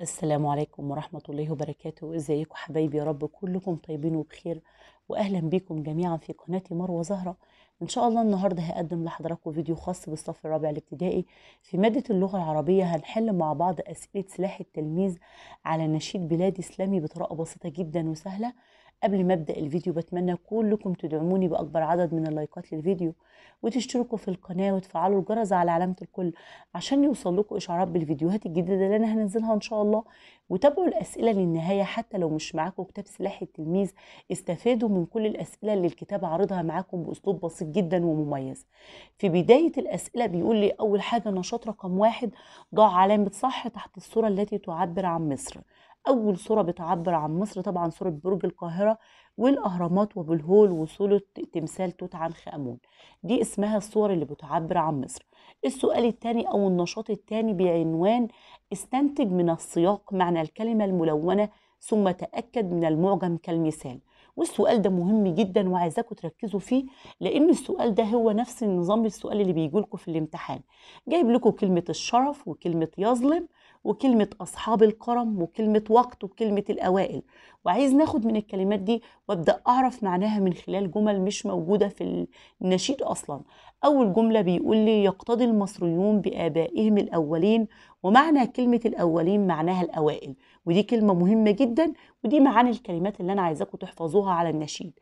السلام عليكم ورحمة الله وبركاته ازيكم حبايبي يا رب كلكم طيبين وبخير واهلا بكم جميعا في قناتي مروة زهرة ان شاء الله النهاردة هقدم لحضراتكم فيديو خاص بالصف الرابع الابتدائي في مادة اللغة العربية هنحل مع بعض اسئلة سلاح التلميذ على نشيد بلاد اسلامي بطريقة بسيطة جدا وسهلة قبل ما ابدا الفيديو بتمنى كلكم تدعموني باكبر عدد من اللايكات للفيديو وتشتركوا في القناه وتفعلوا الجرس على علامه الكل عشان يوصل لكم اشعارات بالفيديوهات الجديده اللي انا هنزلها ان شاء الله وتابعوا الاسئله للنهايه حتى لو مش معاكم كتاب سلاح التلميذ استفادوا من كل الاسئله اللي الكتاب عارضها معاكم باسلوب بسيط جدا ومميز في بدايه الاسئله بيقول لي اول حاجه نشاط رقم واحد ضع علامه صح تحت الصوره التي تعبر عن مصر أول صورة بتعبر عن مصر طبعا صورة برج القاهرة والأهرامات وأبو الهول وصورة تمثال توت عنخ آمون دي اسمها الصور اللي بتعبر عن مصر السؤال الثاني أو النشاط الثاني بعنوان استنتج من السياق معنى الكلمة الملونة ثم تأكد من المعجم كالمثال والسؤال ده مهم جدا وعايزاكم تركزوا فيه لان السؤال ده هو نفس النظام السؤال اللي بيجي لكم في الامتحان جايب لكم كلمه الشرف وكلمه يظلم وكلمة أصحاب الكرم وكلمة وقت وكلمة الأوائل وعايز ناخد من الكلمات دي وابدأ أعرف معناها من خلال جمل مش موجودة في النشيد أصلا أول جملة بيقول لي يقتضي المصريون بآبائهم الأولين ومعنى كلمة الأولين معناها الأوائل ودي كلمة مهمة جدا ودي معاني الكلمات اللي أنا عايزاكم تحفظوها على النشيد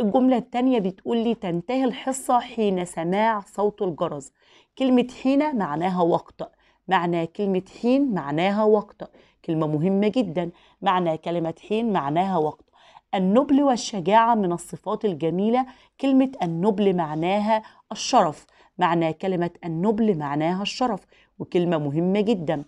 الجملة الثانية بتقول لي تنتهي الحصة حين سماع صوت الجرس كلمة حين معناها وقت معنى كلمة حين معناها وقت كلمة مهمة جدا معنى كلمة حين معناها وقت النبل والشجاعة من الصفات الجميلة كلمة النبل معناها الشرف معنى كلمة النبل معناها الشرف وكلمة مهمة جدا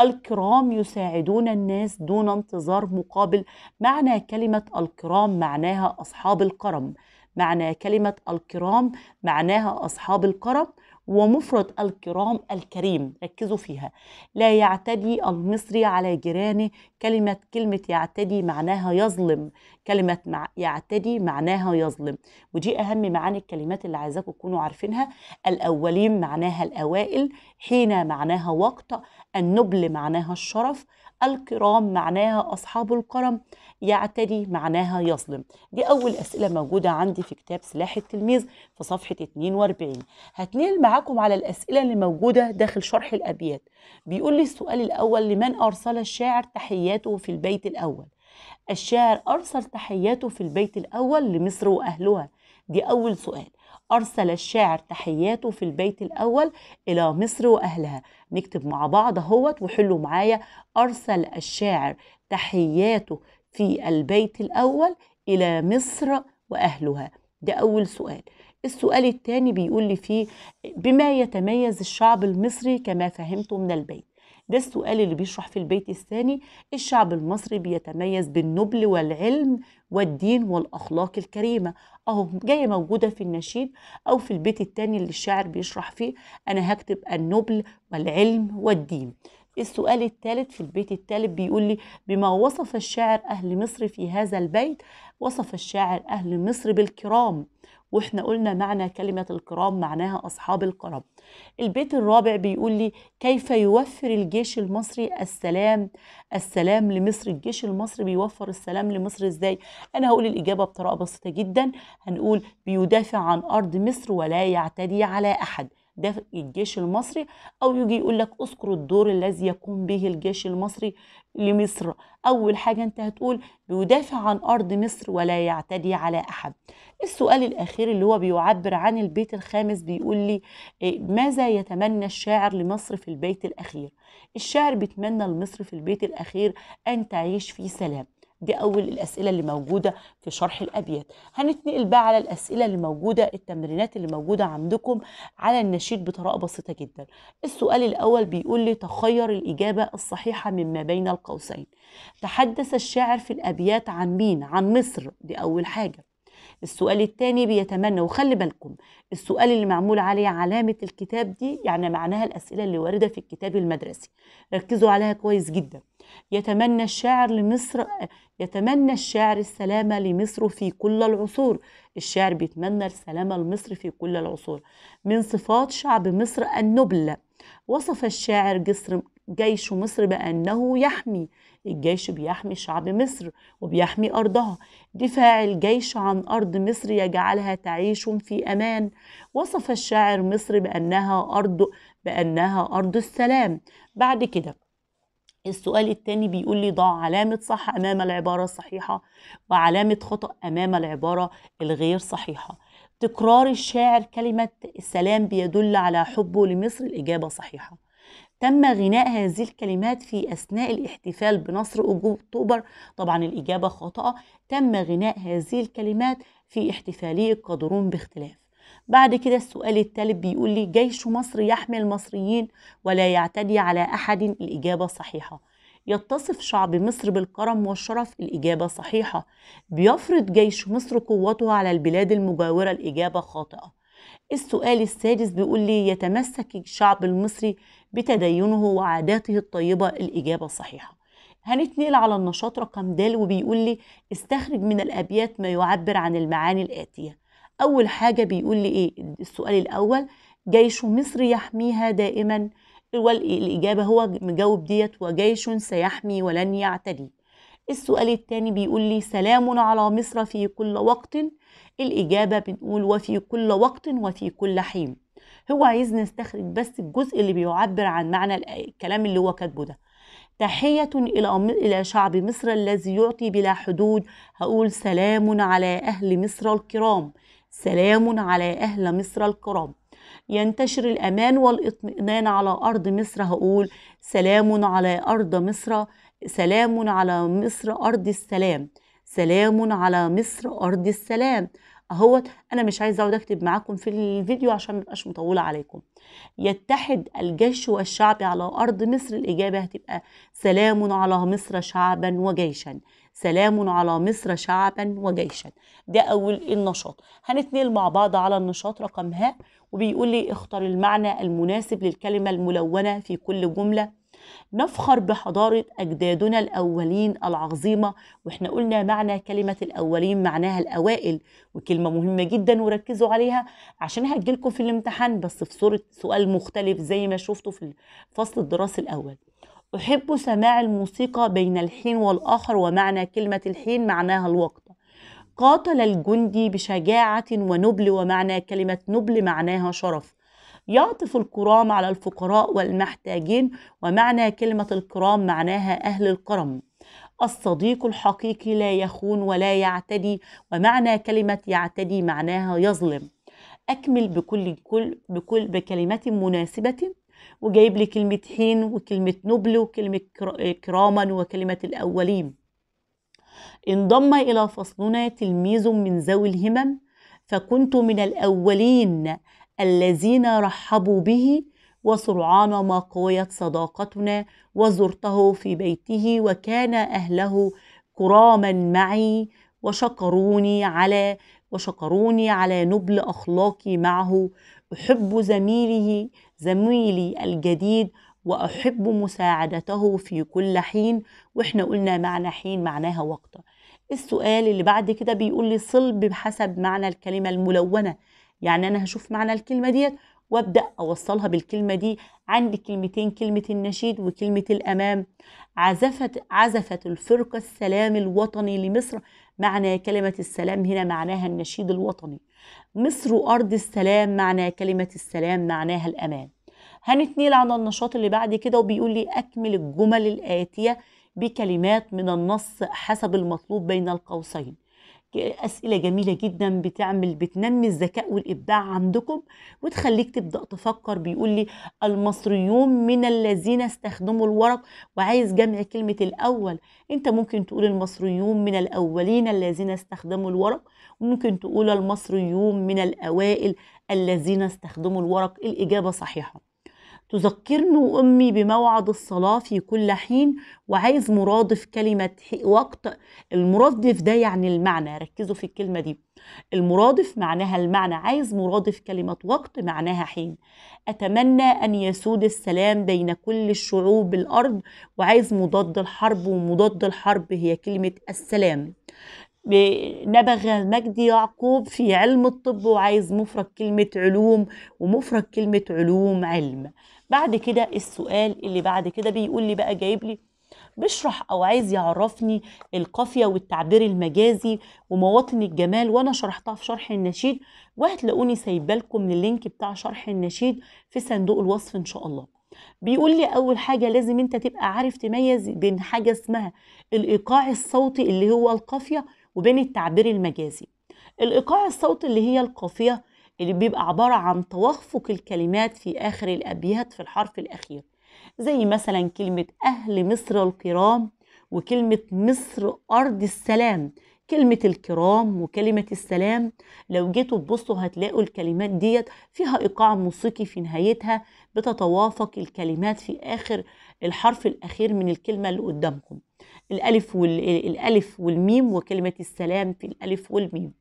الكرام يساعدون الناس دون انتظار مقابل معنى كلمة الكرام معناها أصحاب الكرم معنى كلمة الكرام معناها أصحاب الكرم ومفرد الكرام الكريم ركزوا فيها لا يعتدي المصري على جيرانه كلمة كلمة يعتدي معناها يظلم كلمة مع يعتدي معناها يظلم ودي أهم معاني الكلمات اللي عايزاكم تكونوا عارفينها الأولين معناها الأوائل حين معناها وقت النبل معناها الشرف الكرام معناها أصحاب الكرم يعتدي معناها يظلم دي أول أسئلة موجودة عندي في كتاب سلاح التلميذ في صفحة 42 هتنقل معاكم على الأسئلة اللي موجودة داخل شرح الأبيات بيقول لي السؤال الأول لمن أرسل الشاعر تحياته في البيت الأول الشاعر أرسل تحياته في البيت الأول لمصر وأهلها دي أول سؤال أرسل الشاعر تحياته في البيت الأول إلى مصر وأهلها نكتب مع بعض اهوت وحلوا معايا أرسل الشاعر تحياته في البيت الأول إلى مصر وأهلها ده أول سؤال السؤال الثاني بيقول لي فيه بما يتميز الشعب المصري كما فهمته من البيت ده السؤال اللي بيشرح في البيت الثاني الشعب المصري بيتميز بالنبل والعلم والدين والأخلاق الكريمة أهو جاية موجودة في النشيد أو في البيت الثاني اللي الشاعر بيشرح فيه أنا هكتب النبل والعلم والدين السؤال الثالث في البيت الثالث بيقول لي بما وصف الشاعر أهل مصر في هذا البيت وصف الشاعر أهل مصر بالكرام واحنا قلنا معنى كلمة الكرام معناها أصحاب الكرم البيت الرابع بيقول لي كيف يوفر الجيش المصري السلام السلام لمصر الجيش المصري بيوفر السلام لمصر ازاي أنا هقول الإجابة بطريقة بسيطة جدا هنقول بيدافع عن أرض مصر ولا يعتدي على أحد ده الجيش المصري او يجي يقول لك اذكر الدور الذي يقوم به الجيش المصري لمصر اول حاجه انت هتقول بيدافع عن ارض مصر ولا يعتدي على احد السؤال الاخير اللي هو بيعبر عن البيت الخامس بيقول لي آه، ماذا يتمنى الشاعر لمصر في البيت الاخير الشاعر بيتمنى لمصر في البيت الاخير ان تعيش في سلام دي أول الأسئلة اللي موجودة في شرح الأبيات هنتنقل بقى على الأسئلة اللي موجودة التمرينات اللي موجودة عندكم على النشيد بطريقة بسيطة جدا السؤال الأول بيقول لي تخير الإجابة الصحيحة مما بين القوسين تحدث الشاعر في الأبيات عن مين؟ عن مصر دي أول حاجة السؤال الثاني بيتمنى وخلي بالكم السؤال اللي معمول عليه علامة الكتاب دي يعني معناها الأسئلة اللي واردة في الكتاب المدرسي ركزوا عليها كويس جداً يتمنى الشاعر لمصر يتمنى الشاعر السلامة لمصر في كل العصور الشاعر بيتمنى السلامة لمصر في كل العصور من صفات شعب مصر النبل وصف الشاعر جسر جيش مصر بأنه يحمي الجيش بيحمي شعب مصر وبيحمي أرضها دفاع الجيش عن أرض مصر يجعلها تعيش في أمان وصف الشاعر مصر بأنها أرض بأنها أرض السلام بعد كده السؤال التاني بيقول لي ضع علامة صح أمام العبارة الصحيحة وعلامة خطأ أمام العبارة الغير صحيحة تكرار الشاعر كلمة السلام بيدل على حبه لمصر الإجابة صحيحة تم غناء هذه الكلمات في أثناء الاحتفال بنصر أكتوبر طبعا الإجابة خاطئة تم غناء هذه الكلمات في احتفالية القادرون باختلاف بعد كده السؤال التالت بيقول لي جيش مصر يحمي المصريين ولا يعتدي على أحد الإجابة صحيحة يتصف شعب مصر بالكرم والشرف الإجابة صحيحة بيفرض جيش مصر قوته على البلاد المجاورة الإجابة خاطئة السؤال السادس بيقول لي يتمسك الشعب المصري بتدينه وعاداته الطيبة الإجابة صحيحة هنتنقل على النشاط رقم د وبيقول لي استخرج من الأبيات ما يعبر عن المعاني الآتية أول حاجة بيقول لي إيه السؤال الأول جيش مصر يحميها دائما والإجابة هو مجاوب ديت وجيش سيحمي ولن يعتدي السؤال الثاني بيقول لي سلام على مصر في كل وقت الإجابة بنقول وفي كل وقت وفي كل حين هو عايزني نستخرج بس الجزء اللي بيعبر عن معنى الكلام اللي هو كاتبه ده تحية إلى إلى شعب مصر الذي يعطي بلا حدود هقول سلام على أهل مصر الكرام سلام على أهل مصر الكرام ينتشر الأمان والإطمئنان على أرض مصر هقول سلام على أرض مصر سلام على مصر أرض السلام سلام على مصر أرض السلام اهوت انا مش عايزه اقعد اكتب معاكم في الفيديو عشان مبقاش مطوله عليكم يتحد الجيش والشعب على ارض مصر الاجابه هتبقى سلام على مصر شعبا وجيشا سلام على مصر شعبا وجيشا ده أول النشاط هنتنقل مع بعض على النشاط رقم ها وبيقول لي اختر المعنى المناسب للكلمة الملونة في كل جملة نفخر بحضارة أجدادنا الأولين العظيمة وإحنا قلنا معنى كلمة الأولين معناها الأوائل وكلمة مهمة جدا وركزوا عليها عشان هتجيلكم في الامتحان بس في صورة سؤال مختلف زي ما شفتوا في الفصل الدراسي الأول أحب سماع الموسيقى بين الحين والآخر ومعنى كلمة الحين معناها الوقت قاتل الجندي بشجاعة ونبل ومعنى كلمة نبل معناها شرف يعطف الكرام على الفقراء والمحتاجين ومعنى كلمة الكرام معناها أهل الكرم الصديق الحقيقي لا يخون ولا يعتدي ومعنى كلمة يعتدي معناها يظلم أكمل بكل, كل بكل بكلمة مناسبة وجايب لي كلمة حين وكلمة نبل وكلمة كراما وكلمة الأولين انضم إلى فصلنا تلميذ من ذوي الهمم فكنت من الأولين الذين رحبوا به وسرعان ما قويت صداقتنا وزرته في بيته وكان أهله كراما معي وشكروني على وشكروني على نبل أخلاقي معه أحب زميله زميلي الجديد وأحب مساعدته في كل حين وإحنا قلنا معنى حين معناها وقت السؤال اللي بعد كده بيقول لي صلب بحسب معنى الكلمة الملونة يعني أنا هشوف معنى الكلمة ديت وابدا اوصلها بالكلمه دي عندي كلمتين كلمه النشيد وكلمه الامام عزفت عزفت الفرقه السلام الوطني لمصر معنى كلمة السلام هنا معناها النشيد الوطني مصر أرض السلام معنى كلمة السلام معناها الأمان هنتنيل على النشاط اللي بعد كده وبيقول لي أكمل الجمل الآتية بكلمات من النص حسب المطلوب بين القوسين أسئلة جميلة جدا بتعمل بتنمي الذكاء والإبداع عندكم وتخليك تبدأ تفكر بيقول لي المصريون من الذين استخدموا الورق وعايز جمع كلمة الأول أنت ممكن تقول المصريون من الأولين الذين استخدموا الورق وممكن تقول المصريون من الأوائل الذين استخدموا الورق الإجابة صحيحة تذكرني وأمي بموعد الصلاة في كل حين وعايز مرادف كلمة وقت المرادف ده يعني المعنى ركزوا في الكلمة دي المرادف معناها المعنى عايز مرادف كلمة وقت معناها حين أتمنى أن يسود السلام بين كل الشعوب الأرض وعايز مضاد الحرب ومضاد الحرب هي كلمة السلام نبغ مجدي يعقوب في علم الطب وعايز مفرد كلمة علوم ومفرد كلمة علوم علم بعد كده السؤال اللي بعد كده بيقول لي بقى جايب لي بشرح او عايز يعرفني القافيه والتعبير المجازي ومواطن الجمال وانا شرحتها في شرح النشيد وهتلاقوني سايبه لكم اللينك بتاع شرح النشيد في صندوق الوصف ان شاء الله بيقول لي اول حاجه لازم انت تبقى عارف تميز بين حاجه اسمها الايقاع الصوتي اللي هو القافيه وبين التعبير المجازي الايقاع الصوتي اللي هي القافيه اللي بيبقى عبارة عن توافق الكلمات في آخر الأبيات في الحرف الأخير زي مثلا كلمة أهل مصر الكرام وكلمة مصر أرض السلام كلمة الكرام وكلمة السلام لو جيتوا تبصوا هتلاقوا الكلمات ديت فيها إيقاع موسيقي في نهايتها بتتوافق الكلمات في آخر الحرف الأخير من الكلمة اللي قدامكم الألف, والميم وكلمة السلام في الألف والميم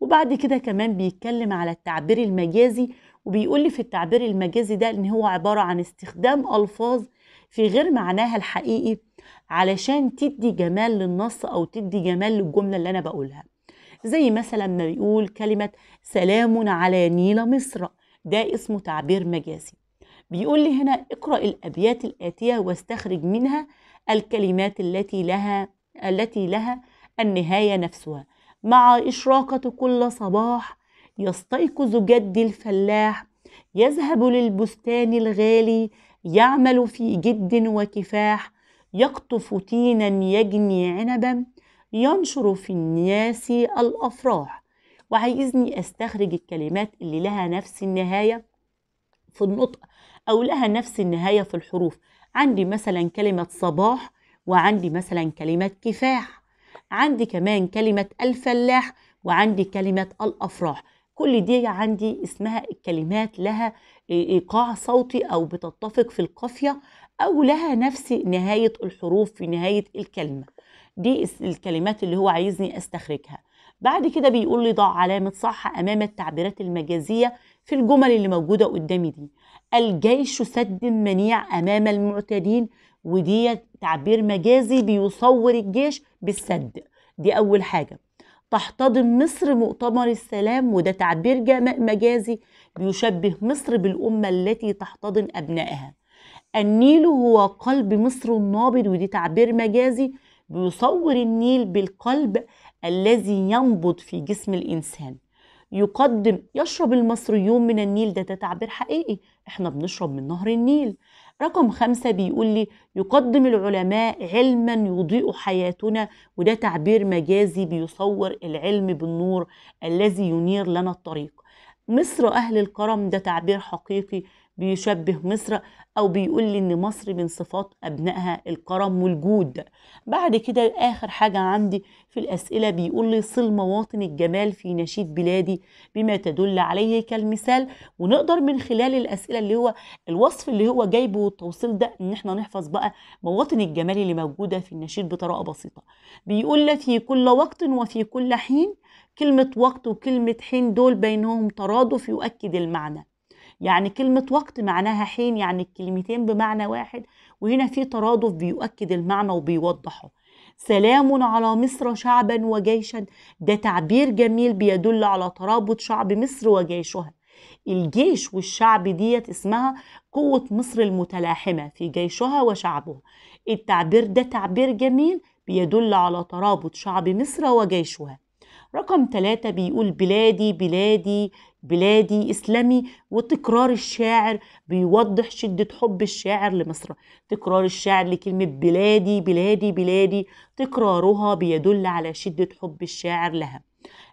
وبعد كده كمان بيتكلم على التعبير المجازي وبيقول لي في التعبير المجازي ده ان هو عباره عن استخدام الفاظ في غير معناها الحقيقي علشان تدي جمال للنص او تدي جمال للجمله اللي انا بقولها زي مثلا ما بيقول كلمه سلام على نيل مصر ده اسمه تعبير مجازي بيقول لي هنا اقرا الابيات الاتيه واستخرج منها الكلمات التي لها التي لها النهايه نفسها مع إشراقة كل صباح يستيقظ جدي الفلاح يذهب للبستان الغالي يعمل في جد وكفاح يقطف تينا يجني عنبا ينشر في الناس الأفراح وعايزني أستخرج الكلمات اللي لها نفس النهاية في النطق أو لها نفس النهاية في الحروف عندي مثلا كلمة صباح وعندي مثلا كلمة كفاح عندي كمان كلمة الفلاح وعندي كلمة الأفراح كل دي عندي اسمها الكلمات لها إيقاع صوتي أو بتتفق في القافية أو لها نفس نهاية الحروف في نهاية الكلمة دي الكلمات اللي هو عايزني أستخرجها بعد كده بيقول لي ضع علامة صح أمام التعبيرات المجازية في الجمل اللي موجودة قدامي دي الجيش سد منيع أمام المعتدين ودي تعبير مجازي بيصور الجيش بالسد دي أول حاجة تحتضن مصر مؤتمر السلام وده تعبير مجازي بيشبه مصر بالأمة التي تحتضن أبنائها النيل هو قلب مصر النابض ودي تعبير مجازي بيصور النيل بالقلب الذي ينبض في جسم الإنسان يقدم يشرب المصريون من النيل ده, ده تعبير حقيقي احنا بنشرب من نهر النيل رقم خمسة بيقول لي يقدم العلماء علما يضيء حياتنا وده تعبير مجازي بيصور العلم بالنور الذي ينير لنا الطريق مصر أهل الكرم ده تعبير حقيقي بيشبه مصر أو بيقول لي إن مصر من صفات أبنائها الكرم والجود بعد كده آخر حاجة عندي في الأسئلة بيقول لي صل مواطن الجمال في نشيد بلادي بما تدل عليه كالمثال ونقدر من خلال الأسئلة اللي هو الوصف اللي هو جايبه والتوصيل ده إن إحنا نحفظ بقى مواطن الجمال اللي موجودة في النشيد بطريقة بسيطة بيقول لي في كل وقت وفي كل حين كلمة وقت وكلمة حين دول بينهم ترادف يؤكد المعنى يعني كلمة وقت معناها حين يعني الكلمتين بمعنى واحد وهنا في ترادف بيؤكد المعنى وبيوضحه سلام على مصر شعبا وجيشا ده تعبير جميل بيدل على ترابط شعب مصر وجيشها الجيش والشعب ديت اسمها قوة مصر المتلاحمة في جيشها وشعبها التعبير ده تعبير جميل بيدل على ترابط شعب مصر وجيشها رقم ثلاثة بيقول بلادي بلادي بلادي إسلامي وتكرار الشاعر بيوضح شدة حب الشاعر لمصر تكرار الشاعر لكلمة بلادي بلادي بلادي تكرارها بيدل على شدة حب الشاعر لها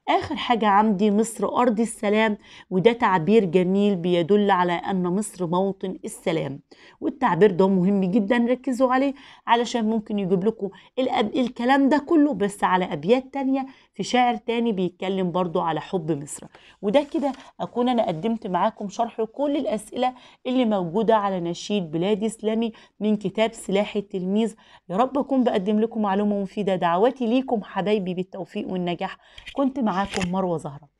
آخر حاجة عندي مصر أرض السلام وده تعبير جميل بيدل على أن مصر موطن السلام والتعبير ده مهم جدا ركزوا عليه علشان ممكن يجيب لكم الأب... الكلام ده كله بس على أبيات تانية في شاعر تاني بيتكلم برضو على حب مصر وده كده أكون أنا قدمت معاكم شرح كل الأسئلة اللي موجودة على نشيد بلادي إسلامي من كتاب سلاح التلميذ يا رب أكون بقدم لكم معلومة مفيدة دعواتي ليكم حبايبي بالتوفيق والنجاح كنت مع معاكم مروة زهرة